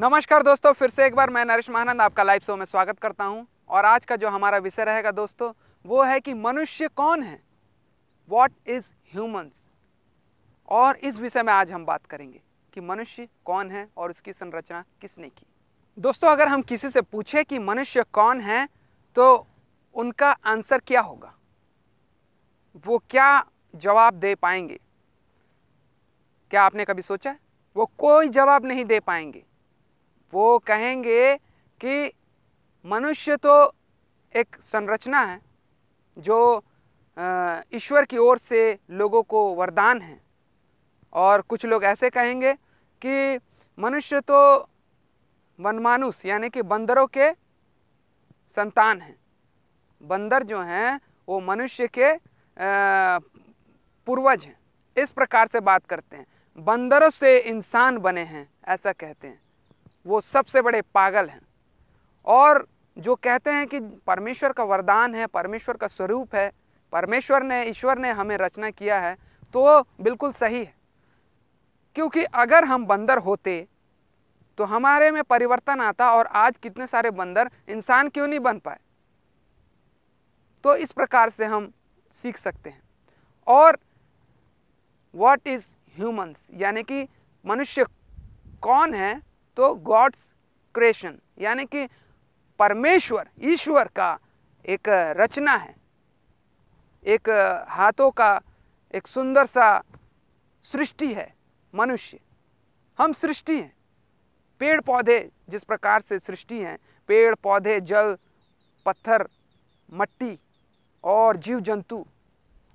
नमस्कार दोस्तों फिर से एक बार मैं नरेश महानंद आपका लाइव शो में स्वागत करता हूं और आज का जो हमारा विषय रहेगा दोस्तों वो है कि मनुष्य कौन है वॉट इज़ ह्यूमन्स और इस विषय में आज हम बात करेंगे कि मनुष्य कौन है और उसकी संरचना किसने की दोस्तों अगर हम किसी से पूछे कि मनुष्य कौन है तो उनका आंसर क्या होगा वो क्या जवाब दे पाएंगे क्या आपने कभी सोचा है वो कोई जवाब नहीं दे पाएंगे वो कहेंगे कि मनुष्य तो एक संरचना है जो ईश्वर की ओर से लोगों को वरदान है और कुछ लोग ऐसे कहेंगे कि मनुष्य तो वनमानुष यानी कि बंदरों के संतान हैं बंदर जो हैं वो मनुष्य के पूर्वज हैं इस प्रकार से बात करते हैं बंदरों से इंसान बने हैं ऐसा कहते हैं वो सबसे बड़े पागल हैं और जो कहते हैं कि परमेश्वर का वरदान है परमेश्वर का स्वरूप है परमेश्वर ने ईश्वर ने हमें रचना किया है तो बिल्कुल सही है क्योंकि अगर हम बंदर होते तो हमारे में परिवर्तन आता और आज कितने सारे बंदर इंसान क्यों नहीं बन पाए तो इस प्रकार से हम सीख सकते हैं और वॉट इज़ ह्यूमन्स यानी कि मनुष्य कौन है तो गॉड्स क्रिएशन यानी कि परमेश्वर ईश्वर का एक रचना है एक हाथों का एक सुंदर सा सृष्टि है मनुष्य हम सृष्टि हैं पेड़ पौधे जिस प्रकार से सृष्टि हैं पेड़ पौधे जल पत्थर मट्टी और जीव जंतु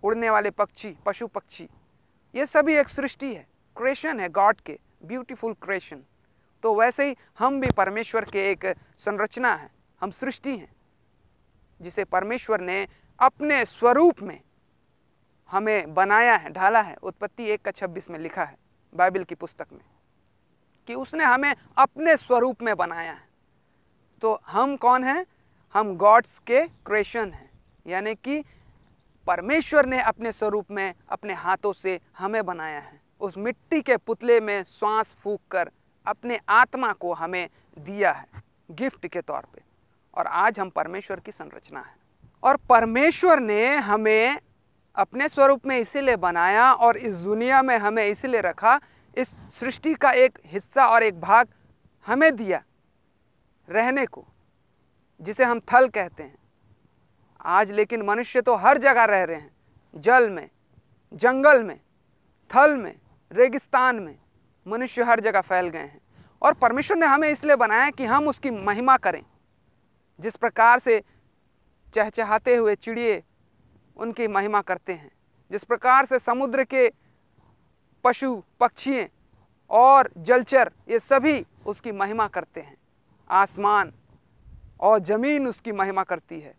उड़ने वाले पक्षी पशु पक्षी ये सभी एक सृष्टि है क्रिएशन है गॉड के ब्यूटीफुल क्रिएशन तो वैसे ही हम भी परमेश्वर के एक संरचना हैं हम सृष्टि हैं जिसे परमेश्वर ने अपने स्वरूप में हमें बनाया है ढाला है उत्पत्ति एक का छब्बीस में लिखा है बाइबल की पुस्तक में कि उसने हमें अपने स्वरूप में बनाया है तो हम कौन हैं हम गॉड्स के क्रिएशन हैं यानी कि परमेश्वर ने अपने स्वरूप में अपने हाथों से हमें बनाया है उस मिट्टी के पुतले में श्वास फूक कर अपने आत्मा को हमें दिया है गिफ्ट के तौर पे और आज हम परमेश्वर की संरचना है और परमेश्वर ने हमें अपने स्वरूप में इसीलिए बनाया और इस दुनिया में हमें इसीलिए रखा इस सृष्टि का एक हिस्सा और एक भाग हमें दिया रहने को जिसे हम थल कहते हैं आज लेकिन मनुष्य तो हर जगह रह रहे हैं जल में जंगल में थल में रेगिस्तान में मनुष्य हर जगह फैल गए हैं और परमेश्वर ने हमें इसलिए बनाया कि हम उसकी महिमा करें जिस प्रकार से चहचहाते हुए चिड़िए उनकी महिमा करते हैं जिस प्रकार से समुद्र के पशु पक्षी और जलचर ये सभी उसकी महिमा करते हैं आसमान और ज़मीन उसकी महिमा करती है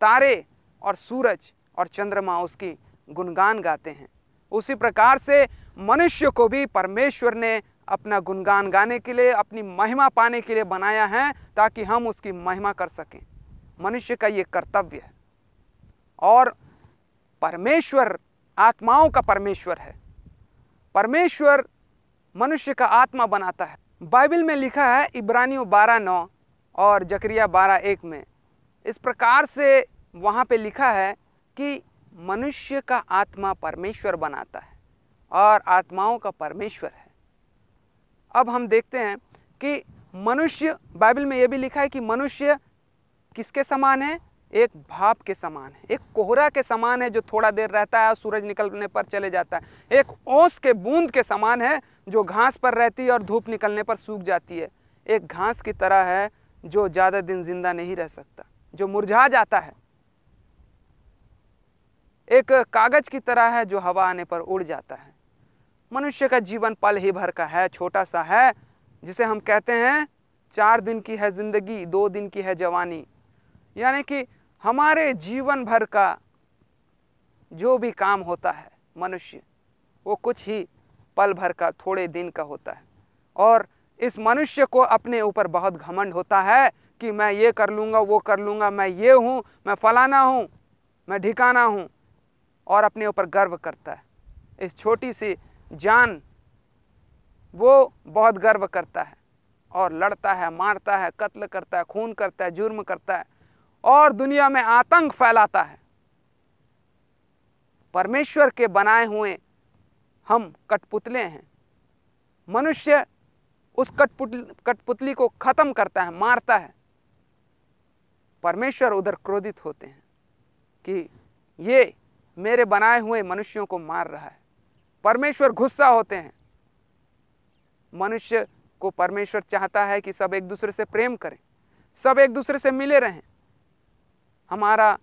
तारे और सूरज और चंद्रमा उसकी गुणगान गाते हैं उसी प्रकार से मनुष्य को भी परमेश्वर ने अपना गुणगान गाने के लिए अपनी महिमा पाने के लिए बनाया है ताकि हम उसकी महिमा कर सकें मनुष्य का ये कर्तव्य है और परमेश्वर आत्माओं का परमेश्वर है परमेश्वर मनुष्य का आत्मा बनाता है बाइबल में लिखा है इब्रानियों बारह नौ और जकरिया बारह एक में इस प्रकार से वहाँ पे लिखा है कि मनुष्य का आत्मा परमेश्वर बनाता है और आत्माओं का परमेश्वर है अब हम देखते हैं कि मनुष्य बाइबल में यह भी लिखा है कि मनुष्य किसके समान है एक भाप के समान है एक कोहरा के समान है जो थोड़ा देर रहता है और सूरज निकलने पर चले जाता है एक ओस के बूंद के समान है जो घास पर रहती है और धूप निकलने पर सूख जाती है एक घास की तरह है जो ज़्यादा दिन जिंदा नहीं रह सकता जो मुरझा जाता है एक कागज की तरह है जो हवा आने पर उड़ जाता है मनुष्य का जीवन पल ही भर का है छोटा सा है जिसे हम कहते हैं चार दिन की है ज़िंदगी दो दिन की है जवानी यानी कि हमारे जीवन भर का जो भी काम होता है मनुष्य वो कुछ ही पल भर का थोड़े दिन का होता है और इस मनुष्य को अपने ऊपर बहुत घमंड होता है कि मैं ये कर लूँगा वो कर लूँगा मैं ये हूँ मैं फलाना हूँ मैं ढिकाना हूँ और अपने ऊपर गर्व करता है इस छोटी सी जान वो बहुत गर्व करता है और लड़ता है मारता है कत्ल करता है खून करता है जुर्म करता है और दुनिया में आतंक फैलाता है परमेश्वर के बनाए हुए हम कठपुतले हैं मनुष्य उस कठपुत कठपुतली को ख़त्म करता है मारता है परमेश्वर उधर क्रोधित होते हैं कि ये मेरे बनाए हुए मनुष्यों को मार रहा है परमेश्वर गुस्सा होते हैं मनुष्य को परमेश्वर चाहता है कि सब एक दूसरे से प्रेम करें सब एक दूसरे से मिले रहें हमारा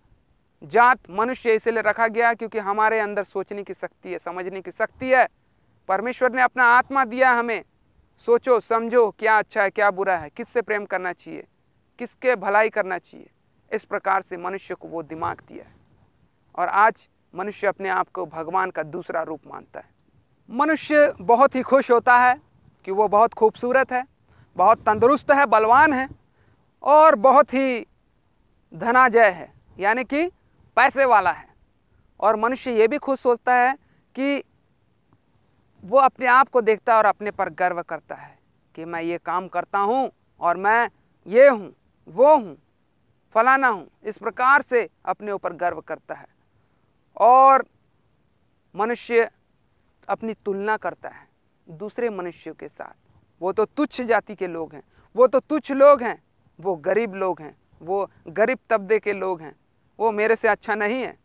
जात मनुष्य इसलिए रखा गया क्योंकि हमारे अंदर सोचने की शक्ति है समझने की शक्ति है परमेश्वर ने अपना आत्मा दिया हमें सोचो समझो क्या अच्छा है क्या बुरा है किससे प्रेम करना चाहिए किसके भलाई करना चाहिए इस प्रकार से मनुष्य को वो दिमाग दिया है और आज मनुष्य अपने आप को भगवान का दूसरा रूप मानता है मनुष्य बहुत ही खुश होता है कि वो बहुत खूबसूरत है बहुत तंदुरुस्त है बलवान है और बहुत ही धनाजय है यानी कि पैसे वाला है और मनुष्य ये भी खुश होता है कि वो अपने आप को देखता है और अपने पर गर्व करता है कि मैं ये काम करता हूँ और मैं ये हूँ वो हूँ फलाना हूँ इस प्रकार से अपने ऊपर गर्व करता है और मनुष्य अपनी तुलना करता है दूसरे मनुष्यों के साथ वो तो तुच्छ जाति के लोग हैं वो तो तुच्छ लोग हैं वो गरीब लोग हैं वो गरीब तबके के लोग हैं वो मेरे से अच्छा नहीं है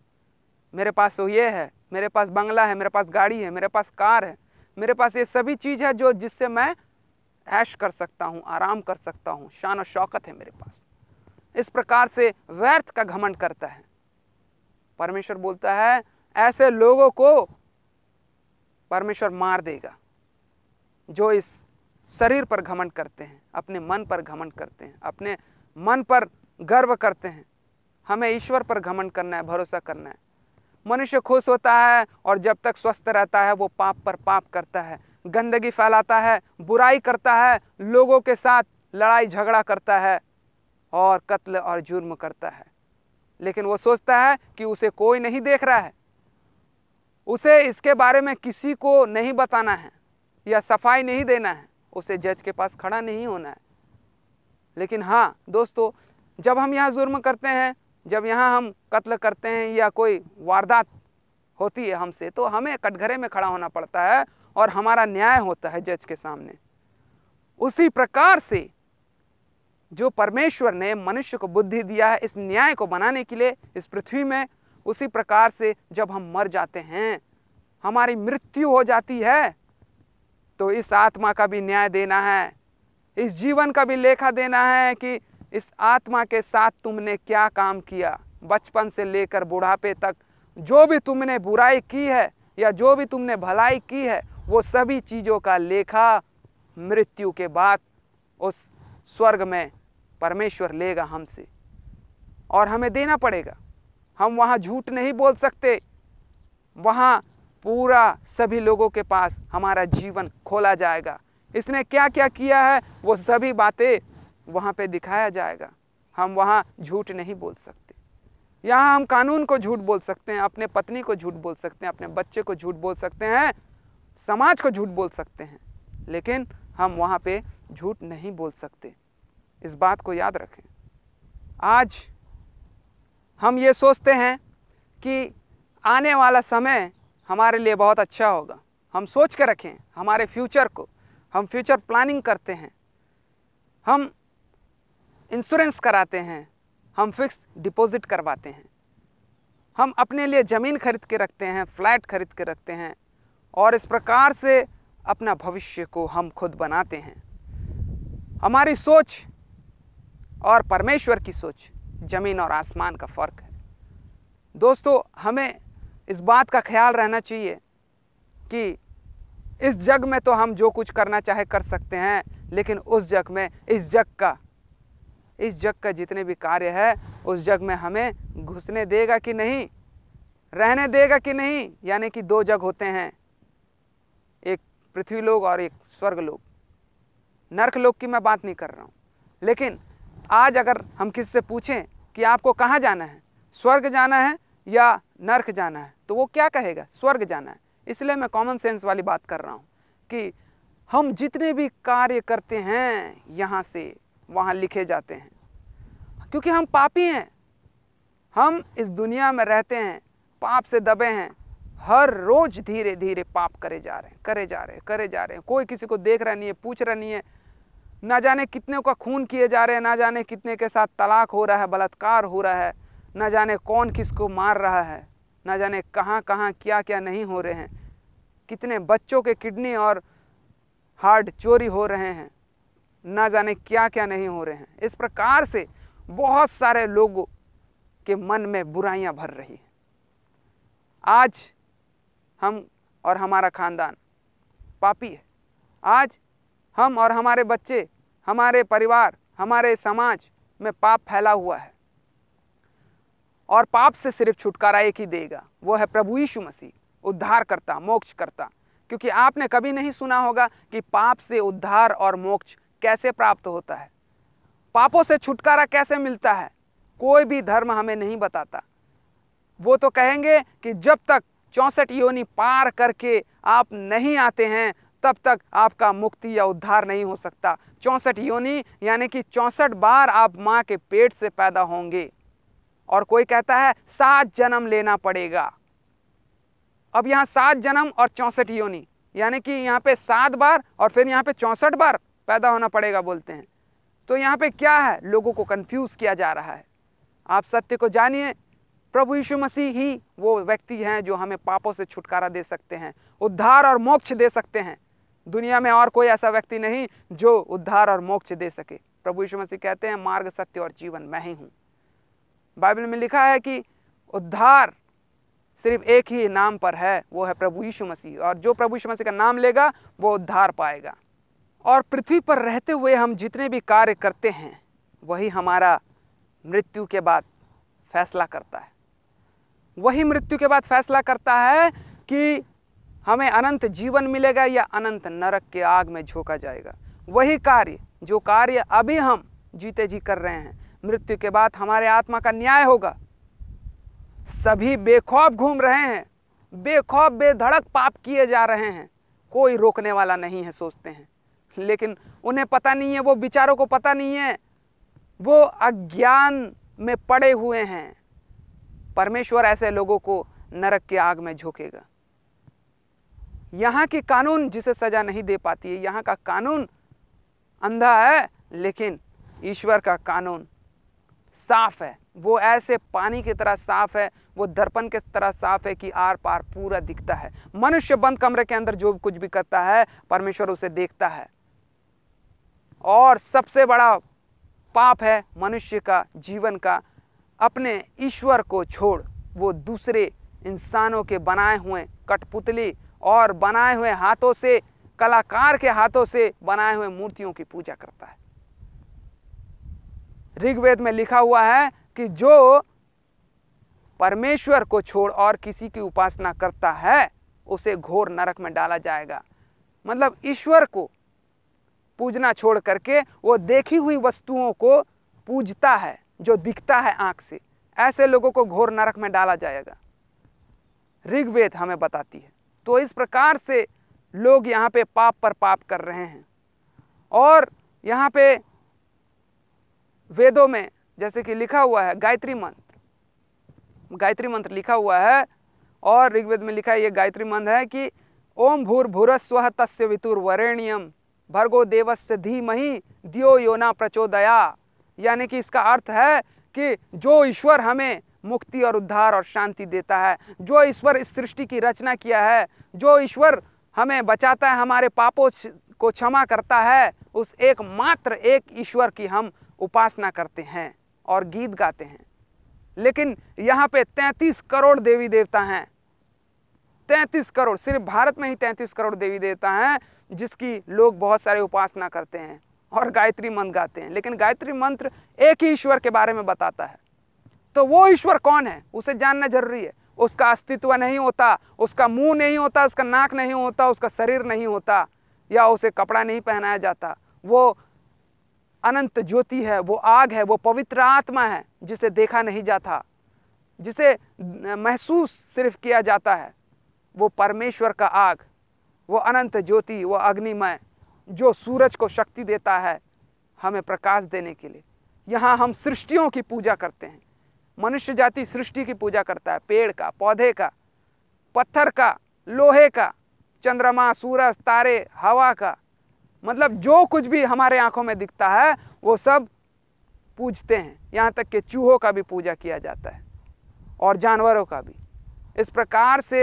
मेरे पास तो ये है मेरे पास बंगला है मेरे पास गाड़ी है मेरे पास कार है मेरे पास ये सभी चीज़ है जो जिससे मैं ऐश कर सकता हूँ आराम कर सकता हूँ शान और शौकत है मेरे पास इस प्रकार से व्यर्थ का घमंड करता है परमेश्वर बोलता है ऐसे लोगों को परमेश्वर मार देगा जो इस शरीर पर घमंड करते हैं अपने मन पर घमंड करते हैं अपने मन पर गर्व करते हैं हमें ईश्वर पर घमंड करना है भरोसा करना है मनुष्य खुश होता है और जब तक स्वस्थ रहता है वो पाप पर पाप करता है गंदगी फैलाता है बुराई करता है लोगों के साथ लड़ाई झगड़ा करता है और कत्ल और जुर्म करता है लेकिन वो सोचता है कि उसे कोई नहीं देख रहा है उसे इसके बारे में किसी को नहीं बताना है या सफाई नहीं देना है उसे जज के पास खड़ा नहीं होना है लेकिन हाँ दोस्तों जब हम यहाँ जुर्म करते हैं जब यहाँ हम कत्ल करते हैं या कोई वारदात होती है हमसे तो हमें कटघरे में खड़ा होना पड़ता है और हमारा न्याय होता है जज के सामने उसी प्रकार से जो परमेश्वर ने मनुष्य को बुद्धि दिया है इस न्याय को बनाने के लिए इस पृथ्वी में उसी प्रकार से जब हम मर जाते हैं हमारी मृत्यु हो जाती है तो इस आत्मा का भी न्याय देना है इस जीवन का भी लेखा देना है कि इस आत्मा के साथ तुमने क्या काम किया बचपन से लेकर बुढ़ापे तक जो भी तुमने बुराई की है या जो भी तुमने भलाई की है वो सभी चीज़ों का लेखा मृत्यु के बाद उस स्वर्ग में परमेश्वर लेगा हमसे और हमें देना पड़ेगा हम वहाँ झूठ नहीं बोल सकते वहाँ पूरा सभी लोगों के पास हमारा जीवन खोला जाएगा इसने क्या क्या किया है वो सभी बातें वहाँ पे दिखाया जाएगा हम वहाँ झूठ नहीं बोल सकते यहाँ हम कानून को झूठ बोल सकते हैं अपने पत्नी को झूठ बोल सकते हैं अपने बच्चे को झूठ बोल सकते हैं समाज को झूठ बोल सकते हैं लेकिन हम वहाँ पे झूठ नहीं बोल सकते इस बात को याद रखें आज हम ये सोचते हैं कि आने वाला समय हमारे लिए बहुत अच्छा होगा हम सोच के रखें हमारे फ्यूचर को हम फ्यूचर प्लानिंग करते हैं हम इंश्योरेंस कराते हैं हम फिक्स डिपॉजिट करवाते हैं हम अपने लिए ज़मीन खरीद के रखते हैं फ्लैट खरीद के रखते हैं और इस प्रकार से अपना भविष्य को हम खुद बनाते हैं हमारी सोच और परमेश्वर की सोच ज़मीन और आसमान का फ़र्क है दोस्तों हमें इस बात का ख्याल रहना चाहिए कि इस जग में तो हम जो कुछ करना चाहे कर सकते हैं लेकिन उस जग में इस जग का इस जग का जितने भी कार्य है उस जग में हमें घुसने देगा कि नहीं रहने देगा कि नहीं यानी कि दो जग होते हैं एक पृथ्वी लोग और एक स्वर्ग लोग नर्क लोग की मैं बात नहीं कर रहा हूँ लेकिन आज अगर हम किसी से पूछें कि आपको कहाँ जाना है स्वर्ग जाना है या नर्क जाना है तो वो क्या कहेगा स्वर्ग जाना है इसलिए मैं कॉमन सेंस वाली बात कर रहा हूँ कि हम जितने भी कार्य करते हैं यहाँ से वहाँ लिखे जाते हैं क्योंकि हम पापी हैं हम इस दुनिया में रहते हैं पाप से दबे हैं हर रोज़ धीरे धीरे पाप करे जा रहे हैं करे जा रहे हैं करे जा रहे हैं कोई किसी को देख रहा नहीं है पूछ रहा नहीं है ना जाने कितने का खून किए जा रहे हैं ना जाने कितने के साथ तलाक हो रहा है बलात्कार हो रहा है ना जाने कौन किसको मार रहा है ना जाने कहाँ कहाँ क्या क्या नहीं हो रहे हैं कितने बच्चों के किडनी और हार्ट चोरी हो रहे हैं ना जाने क्या क्या नहीं हो रहे हैं इस प्रकार से बहुत सारे लोगों के मन में बुराइयां भर रही हैं आज हम और हमारा खानदान पापी है आज हम और हमारे बच्चे हमारे परिवार हमारे समाज में पाप फैला हुआ है और पाप से सिर्फ छुटकारा एक ही देगा वो है प्रभु यीशु मसीह उद्धार करता मोक्ष करता क्योंकि आपने कभी नहीं सुना होगा कि पाप से उद्धार और मोक्ष कैसे प्राप्त होता है पापों से छुटकारा कैसे मिलता है कोई भी धर्म हमें नहीं बताता वो तो कहेंगे कि जब तक चौंसठ योनि पार करके आप नहीं आते हैं तब तक आपका मुक्ति या उद्धार नहीं हो सकता चौंसठ योनि यानी कि चौंसठ बार आप माँ के पेट से पैदा होंगे और कोई कहता है सात जन्म लेना पड़ेगा अब यहाँ सात जन्म और चौंसठ योनि यानी कि यहाँ पे सात बार और फिर यहाँ पे चौंसठ बार पैदा होना पड़ेगा बोलते हैं तो यहाँ पे क्या है लोगों को कंफ्यूज किया जा रहा है आप सत्य को जानिए प्रभु यीशु मसीह ही वो व्यक्ति हैं जो हमें पापों से छुटकारा दे सकते हैं उद्धार और मोक्ष दे सकते हैं दुनिया में और कोई ऐसा व्यक्ति नहीं जो उद्धार और मोक्ष दे सके प्रभु यीशु मसीह कहते हैं मार्ग सत्य और जीवन मैं ही हूँ बाइबल में लिखा है कि उद्धार सिर्फ एक ही नाम पर है वो है प्रभु यीशु मसीह और जो प्रभु यीशु मसीह का नाम लेगा वो उद्धार पाएगा और पृथ्वी पर रहते हुए हम जितने भी कार्य करते हैं वही हमारा मृत्यु के बाद फैसला करता है वही मृत्यु के बाद फैसला करता है कि हमें अनंत जीवन मिलेगा या अनंत नरक के आग में झोंका जाएगा वही कार्य जो कार्य अभी हम जीते जी कर रहे हैं मृत्यु के बाद हमारे आत्मा का न्याय होगा सभी बेखौफ घूम रहे हैं बेखौफ बेधड़क पाप किए जा रहे हैं कोई रोकने वाला नहीं है सोचते हैं लेकिन उन्हें पता नहीं है वो विचारों को पता नहीं है वो अज्ञान में पड़े हुए हैं परमेश्वर ऐसे लोगों को नरक की आग में झोंकेगा यहाँ की कानून जिसे सज़ा नहीं दे पाती है यहाँ का कानून अंधा है लेकिन ईश्वर का कानून साफ है वो ऐसे पानी की तरह साफ है वो दर्पण के तरह साफ है कि आर पार पूरा दिखता है मनुष्य बंद कमरे के अंदर जो कुछ भी करता है परमेश्वर उसे देखता है और सबसे बड़ा पाप है मनुष्य का जीवन का अपने ईश्वर को छोड़ वो दूसरे इंसानों के बनाए हुए कठपुतली और बनाए हुए हाथों से कलाकार के हाथों से बनाए हुए मूर्तियों की पूजा करता है ऋग्वेद में लिखा हुआ है कि जो परमेश्वर को छोड़ और किसी की उपासना करता है उसे घोर नरक में डाला जाएगा मतलब ईश्वर को पूजना छोड़ करके वो देखी हुई वस्तुओं को पूजता है जो दिखता है आँख से ऐसे लोगों को घोर नरक में डाला जाएगा ऋग्वेद हमें बताती है तो इस प्रकार से लोग यहाँ पे पाप पर पाप कर रहे हैं और यहाँ पे वेदों में जैसे कि लिखा हुआ है गायत्री मंत्र गायत्री मंत्र लिखा हुआ है और ऋग्वेद में लिखा ये गायत्री मंत्र है कि ओम भूर भूरस्व तस्य वरेण्यम भर्गो देवस्य धीमहि दियो योना प्रचोदया यानी कि इसका अर्थ है कि जो ईश्वर हमें मुक्ति और उद्धार और शांति देता है जो ईश्वर इस सृष्टि की रचना किया है जो ईश्वर हमें बचाता है हमारे पापों को क्षमा करता है उस एकमात्र एक ईश्वर की हम उपासना करते हैं और गीत गाते हैं लेकिन यहाँ पे 33 करोड़ देवी देवता हैं 33 करोड़ सिर्फ भारत में ही 33 करोड़ देवी देवता हैं जिसकी लोग बहुत सारे उपासना करते हैं और गायत्री मंत्र गाते हैं लेकिन गायत्री मंत्र एक ही ईश्वर के बारे में बताता है तो वो ईश्वर कौन है उसे जानना जरूरी है उसका अस्तित्व नहीं होता उसका मुंह नहीं होता उसका नाक नहीं होता उसका शरीर नहीं होता या उसे कपड़ा नहीं पहनाया जाता वो अनंत ज्योति है वो आग है वो पवित्र आत्मा है जिसे देखा नहीं जाता जिसे महसूस सिर्फ किया जाता है वो परमेश्वर का आग वो अनंत ज्योति वो अग्निमय जो सूरज को शक्ति देता है हमें प्रकाश देने के लिए यहाँ हम सृष्टियों की पूजा करते हैं मनुष्य जाति सृष्टि की पूजा करता है पेड़ का पौधे का पत्थर का लोहे का चंद्रमा सूरज तारे हवा का मतलब जो कुछ भी हमारे आंखों में दिखता है वो सब पूजते हैं यहाँ तक कि चूहों का भी पूजा किया जाता है और जानवरों का भी इस प्रकार से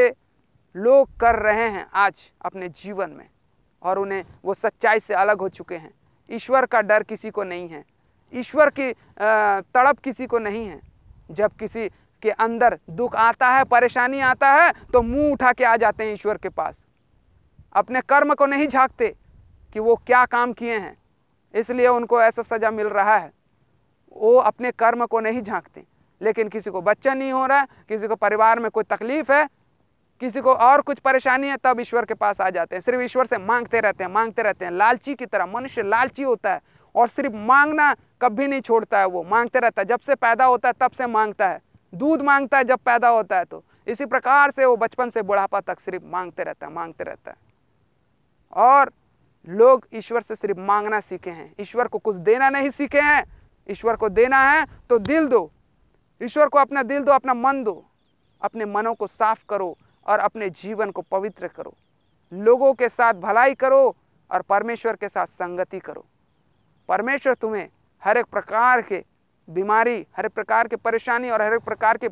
लोग कर रहे हैं आज अपने जीवन में और उन्हें वो सच्चाई से अलग हो चुके हैं ईश्वर का डर किसी को नहीं है ईश्वर की तड़प किसी को नहीं है जब किसी के अंदर दुख आता है परेशानी आता है तो मुंह उठा के आ जाते हैं ईश्वर के पास अपने कर्म को नहीं झाँकते कि वो क्या काम किए हैं इसलिए उनको ऐसा सज़ा मिल रहा है वो अपने कर्म को नहीं झाँकते लेकिन किसी को बच्चा नहीं हो रहा है किसी को परिवार में कोई तकलीफ़ है किसी को और कुछ परेशानी है तब ईश्वर के पास आ जाते हैं सिर्फ ईश्वर से मांगते रहते हैं मांगते रहते हैं लालची की तरह मनुष्य लालची होता है और सिर्फ मांगना कभी नहीं छोड़ता है वो मांगते रहता है जब से पैदा होता है तब से मांगता है दूध मांगता है जब पैदा होता है तो इसी प्रकार से वो बचपन से बुढ़ापा तक सिर्फ मांगते रहता है मांगते रहता है और लोग ईश्वर से सिर्फ मांगना सीखे हैं ईश्वर को कुछ देना नहीं सीखे हैं ईश्वर को देना है तो दिल दो ईश्वर को अपना दिल दो अपना मन दो अपने मनों को साफ करो और अपने जीवन को पवित्र करो लोगों के साथ भलाई करो और परमेश्वर के साथ संगति करो परमेश्वर तुम्हें हर एक प्रकार के बीमारी हर एक प्रकार के परेशानी और हर एक प्रकार के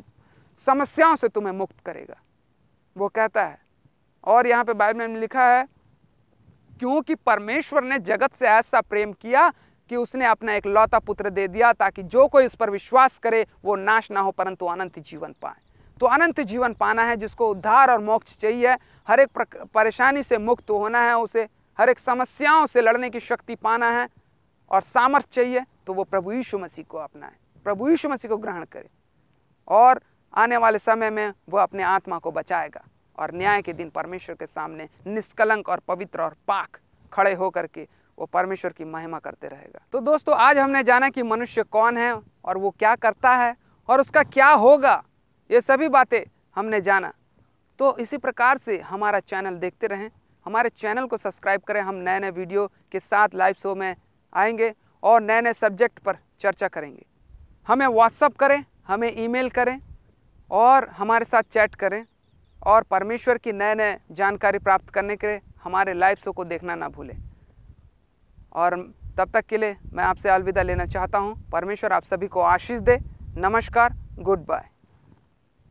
समस्याओं से तुम्हें मुक्त करेगा वो कहता है और यहाँ पे बाइबल में लिखा है क्योंकि परमेश्वर ने जगत से ऐसा प्रेम किया कि उसने अपना एक लौता पुत्र दे दिया ताकि जो कोई इस पर विश्वास करे वो नाश ना हो परंतु अनंत जीवन पाए तो अनंत जीवन पाना है जिसको उद्धार और मोक्ष चाहिए हर एक परेशानी से मुक्त होना है उसे हर एक समस्याओं से लड़ने की शक्ति पाना है और सामर्थ्य चाहिए तो वो प्रभु यीशु मसीह को अपनाए प्रभु यीशु मसीह को ग्रहण करे और आने वाले समय में वो अपने आत्मा को बचाएगा और न्याय के दिन परमेश्वर के सामने निष्कलंक और पवित्र और पाक खड़े होकर के वो परमेश्वर की महिमा करते रहेगा तो दोस्तों आज हमने जाना कि मनुष्य कौन है और वो क्या करता है और उसका क्या होगा ये सभी बातें हमने जाना तो इसी प्रकार से हमारा चैनल देखते रहें हमारे चैनल को सब्सक्राइब करें हम नए नए वीडियो के साथ लाइव शो में आएंगे और नए नए सब्जेक्ट पर चर्चा करेंगे हमें व्हाट्सअप करें हमें ईमेल करें और हमारे साथ चैट करें और परमेश्वर की नए नए जानकारी प्राप्त करने के लिए हमारे लाइव शो को देखना ना भूलें और तब तक के लिए मैं आपसे अलविदा लेना चाहता हूँ परमेश्वर आप सभी को आशीष दे नमस्कार गुड बाय